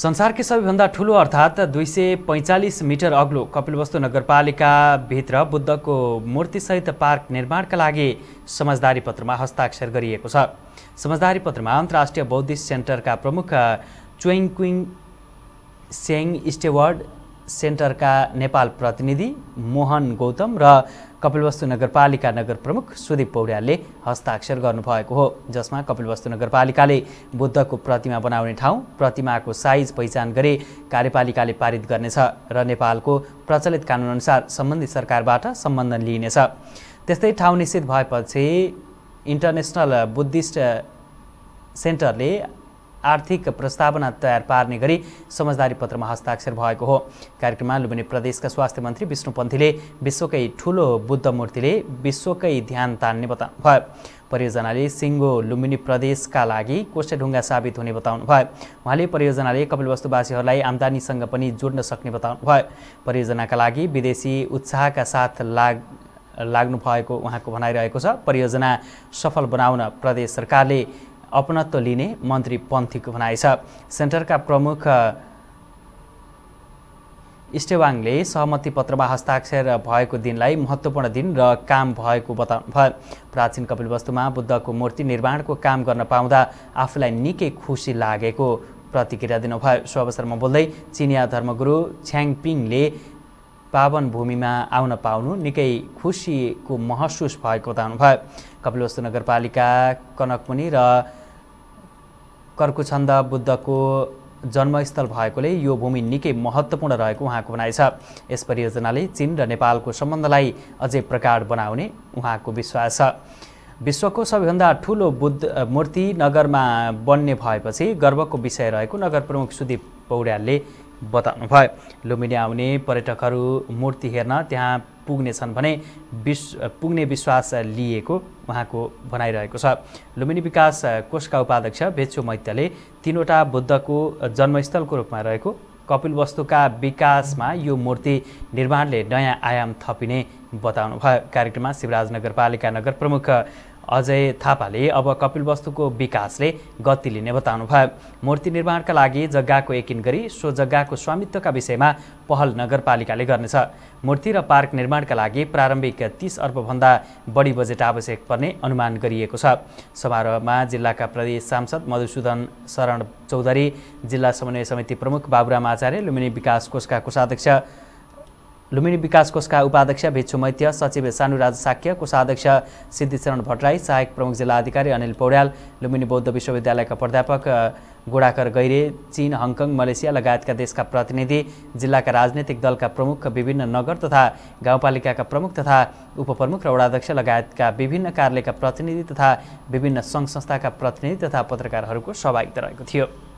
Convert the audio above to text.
संसारकै सबैभन्दा ठुलो अर्थात् दुई सय पैँचालिस मिटर अग्लो कपिलवस्तु नगरपालिकाभित्र बुद्धको मूर्तिसहित पार्क निर्माणका लागि समझदारी पत्रमा हस्ताक्षर गरिएको छ समझदारी पत्रमा अन्तर्राष्ट्रिय बौद्धिस्ट सेन्टरका प्रमुख क्विङ सेङ स्टेवर्ड सेन्टरका नेपाल प्रतिनिधि मोहन गौतम र कपिलवस्तु नगरपालिका नगर प्रमुख सुदीप पौड्यालले हस्ताक्षर गर्नुभएको हो जसमा कपिलवस्तु नगरपालिकाले बुद्धको प्रतिमा बनाउने ठाउँ प्रतिमाको साइज पहिचान गरे कार्यपालिकाले पारित गर्नेछ र नेपालको प्रचलित कानुनअनुसार सम्बन्धित सरकारबाट सम्बन्धन लिइनेछ त्यस्तै ठाउँ निश्चित भएपछि इन्टरनेसनल बुद्धिस्ट सेन्टरले आर्थिक प्रस्तावना तयार पार्ने गरी समझदारी पत्रमा हस्ताक्षर भएको हो कार्यक्रममा लुम्बिनी प्रदेशका स्वास्थ्य मन्त्री विष्णुपन्थीले विश्वकै ठुलो बुद्ध मूर्तिले विश्वकै ध्यान तान्ने बताउनु भयो परियोजनाले सिङ्गो लुम्बिनी प्रदेशका लागि कोष्ठढुङ्गा साबित हुने बताउनु भयो उहाँले परियोजनाले कपिलवस्तुवासीहरूलाई आम्दानीसँग पनि जोड्न सक्ने बताउनु भयो परियोजनाका लागि विदेशी उत्साहका साथ लाग लाग्नु भएको उहाँको भनाइरहेको छ परियोजना सफल बनाउन प्रदेश सरकारले अपनत्व लिने मन्त्री पन्थीको भनाइ छ सेन्टरका प्रमुख इस्टेवाङले सहमति पत्रमा हस्ताक्षर भएको दिनलाई महत्त्वपूर्ण दिन र काम भएको बताउनु भयो प्राचीन कपिलवस्तुमा बुद्धको मूर्ति निर्माणको काम गर्न पाउँदा आफूलाई निकै खुसी लागेको प्रतिक्रिया दिनुभयो सो अवसरमा बोल्दै चिनिया धर्मगुरु छ्याङपिङले पावन भूमिमा आउन पाउनु निकै खुसीको महसुस भएको बताउनु भयो कपिलवस्तु नगरपालिका कनकमुनि र कर्कुछन्द बुद्धको जन्मस्थल भएकोले यो भूमि निकै महत्त्वपूर्ण रहेको उहाँको भनाइ छ यस परियोजनाले चीन र नेपालको सम्बन्धलाई अझै प्रकार बनाउने उहाँको विश्वास छ विश्वको सबैभन्दा ठुलो बुद्ध मूर्ति नगरमा बन्ने भएपछि गर्वको विषय रहेको नगर प्रमुख सुदीप पौड्यालले बताउनुभयो लुम्बिनी आउने पर्यटकहरू मूर्ति हेर्न त्यहाँ पुग्नेछन् भने विश पुग्ने विश्वास लिएको उहाँको भनाइरहेको छ लुम्बिनी विकास कोषका उपाध्यक्ष भेचो मैत्यले तिनवटा बुद्धको जन्मस्थलको रूपमा रहेको कपिलवस्तुका विकासमा यो मूर्ति निर्माणले नयाँ आयाम थपिने भयो कार्यक्रममा शिवराज नगरपालिका नगर प्रमुख अजय थापाले अब कपिल वस्तुको विकासले गति लिने बताउनुभयो मूर्ति निर्माणका लागि जग्गाको यकिन गरी सो जग्गाको स्वामित्वका विषयमा पहल नगरपालिकाले गर्नेछ मूर्ति र पार्क निर्माणका लागि प्रारम्भिक तिस अर्बभन्दा बढी बजेट आवश्यक पर्ने अनुमान गरिएको छ समारोहमा जिल्लाका प्रदेश सांसद मधुसूदन शरण चौधरी जिल्ला समन्वय समिति प्रमुख बाबुराम आचार्य लुम्बिनी विकास कोषका कोषाध्यक्ष लुम्बिनी विकास कोषका उपाध्यक्ष भिच्छु मैत्य सचिव सानुराज साक्य कोषाध्यक्ष सिद्धिचरण भट्टराई सहायक प्रमुख जिल्ला अधिकारी अनिल पौड्याल लुम्बिनी बौद्ध विश्वविद्यालयका प्राध्यापक गोडाकर गैरे चीन हङकङ मलेसिया लगायतका देशका प्रतिनिधि जिल्लाका राजनैतिक दलका प्रमुख विभिन्न नगर तथा गाउँपालिकाका प्रमुख तथा उपप्रमुख र वडाध्यक्ष लगायतका विभिन्न कार्यालयका प्रतिनिधि तथा विभिन्न सङ्घ संस्थाका प्रतिनिधि तथा पत्रकारहरूको सहभागिता रहेको थियो